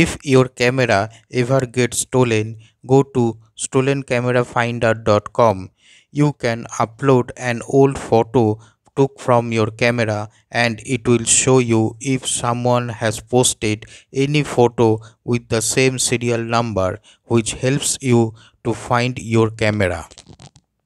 If your camera ever gets stolen, go to stolencamerafinder.com. You can upload an old photo took from your camera and it will show you if someone has posted any photo with the same serial number which helps you to find your camera.